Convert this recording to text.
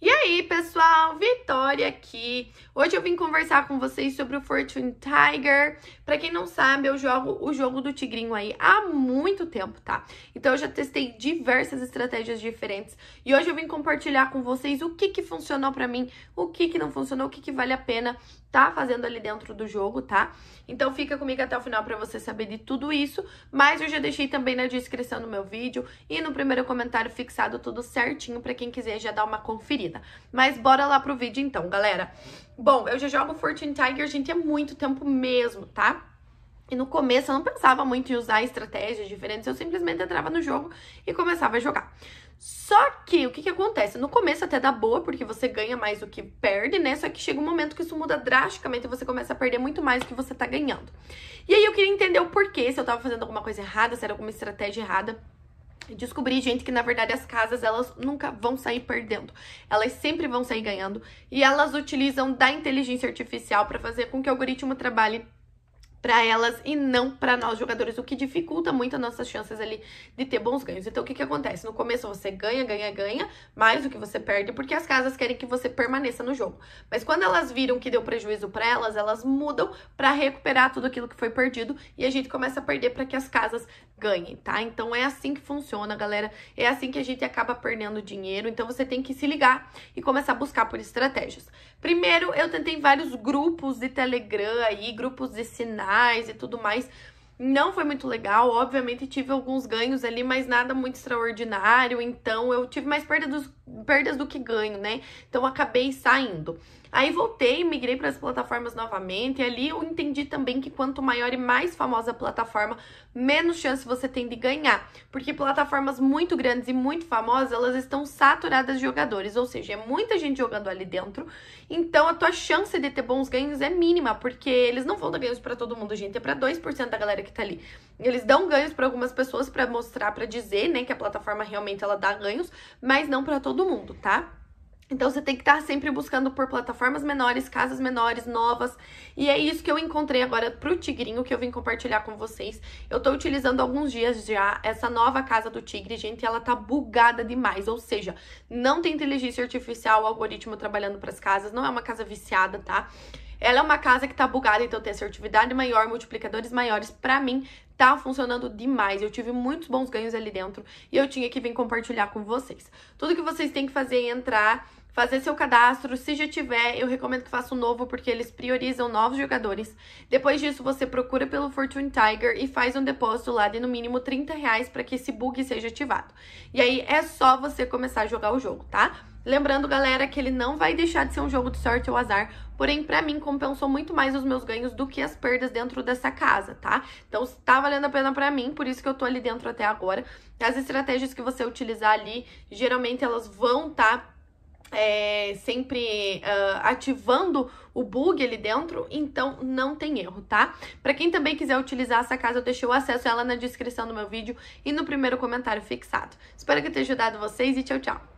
E aí, pessoal, Vitória aqui. Hoje eu vim conversar com vocês sobre o Fortune Tiger. Para quem não sabe, eu jogo o jogo do tigrinho aí há muito tempo, tá? Então eu já testei diversas estratégias diferentes e hoje eu vim compartilhar com vocês o que que funcionou para mim, o que que não funcionou, o que que vale a pena tá fazendo ali dentro do jogo, tá? Então fica comigo até o final para você saber de tudo isso, mas eu já deixei também na descrição do meu vídeo e no primeiro comentário fixado tudo certinho para quem quiser já dar uma conferida. Mas bora lá pro vídeo então, galera. Bom, eu já jogo Fortune Tiger, gente, há é muito tempo mesmo, tá? E no começo eu não pensava muito em usar estratégias diferentes, eu simplesmente entrava no jogo e começava a jogar. Só que o que, que acontece? No começo até dá boa, porque você ganha mais do que perde, né? Só que chega um momento que isso muda drasticamente e você começa a perder muito mais do que você tá ganhando. E aí eu queria entender o porquê, se eu tava fazendo alguma coisa errada, se era alguma estratégia errada. Descobri, gente, que na verdade as casas elas nunca vão sair perdendo. Elas sempre vão sair ganhando. E elas utilizam da inteligência artificial para fazer com que o algoritmo trabalhe para elas e não para nós jogadores, o que dificulta muito as nossas chances ali de ter bons ganhos. Então o que que acontece? No começo você ganha, ganha, ganha, mais do que você perde, porque as casas querem que você permaneça no jogo. Mas quando elas viram que deu prejuízo para elas, elas mudam para recuperar tudo aquilo que foi perdido e a gente começa a perder para que as casas ganhem, tá? Então é assim que funciona, galera. É assim que a gente acaba perdendo dinheiro. Então você tem que se ligar e começar a buscar por estratégias. Primeiro, eu tentei vários grupos de Telegram aí, grupos de sinais e tudo mais. Não foi muito legal, obviamente tive alguns ganhos ali, mas nada muito extraordinário, então eu tive mais perdas perdas do que ganho, né? Então acabei saindo. Aí voltei, migrei para as plataformas novamente, e ali eu entendi também que quanto maior e mais famosa a plataforma, menos chance você tem de ganhar, porque plataformas muito grandes e muito famosas, elas estão saturadas de jogadores, ou seja, é muita gente jogando ali dentro, então a tua chance de ter bons ganhos é mínima, porque eles não vão dar ganhos para todo mundo, gente, é para 2% da galera que tá ali. Eles dão ganhos para algumas pessoas para mostrar, para dizer, né, que a plataforma realmente ela dá ganhos, mas não para todo mundo, tá? Então você tem que estar sempre buscando por plataformas menores, casas menores, novas. E é isso que eu encontrei agora pro Tigrinho que eu vim compartilhar com vocês. Eu tô utilizando alguns dias já essa nova casa do Tigre, gente, e ela tá bugada demais, ou seja, não tem inteligência artificial, algoritmo trabalhando para as casas, não é uma casa viciada, tá? Ela é uma casa que tá bugada, então tem assertividade maior, multiplicadores maiores. Para mim, tá funcionando demais. Eu tive muitos bons ganhos ali dentro e eu tinha que vir compartilhar com vocês. Tudo que vocês têm que fazer é entrar fazer seu cadastro. Se já tiver, eu recomendo que faça um novo, porque eles priorizam novos jogadores. Depois disso, você procura pelo Fortune Tiger e faz um depósito lá de no mínimo 30 reais para que esse bug seja ativado. E aí é só você começar a jogar o jogo, tá? Lembrando, galera, que ele não vai deixar de ser um jogo de sorte ou azar, porém, para mim, compensou muito mais os meus ganhos do que as perdas dentro dessa casa, tá? Então, tá valendo a pena para mim, por isso que eu tô ali dentro até agora. As estratégias que você utilizar ali, geralmente elas vão estar... Tá é, sempre uh, ativando o bug ali dentro, então não tem erro, tá? Para quem também quiser utilizar essa casa, eu deixei o acesso a ela na descrição do meu vídeo e no primeiro comentário fixado. Espero que tenha ajudado vocês e tchau, tchau!